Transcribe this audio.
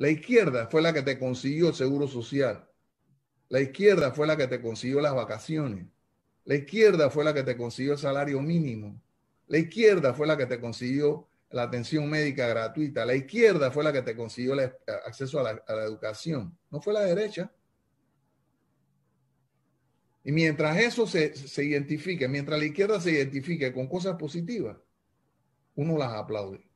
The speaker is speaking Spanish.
La izquierda fue la que te consiguió el seguro social. La izquierda fue la que te consiguió las vacaciones. La izquierda fue la que te consiguió el salario mínimo. La izquierda fue la que te consiguió la atención médica gratuita. La izquierda fue la que te consiguió el acceso a la, educación. No fue la derecha. Y mientras eso se, se identifique, mientras la izquierda se identifique con cosas positivas, uno las aplaude.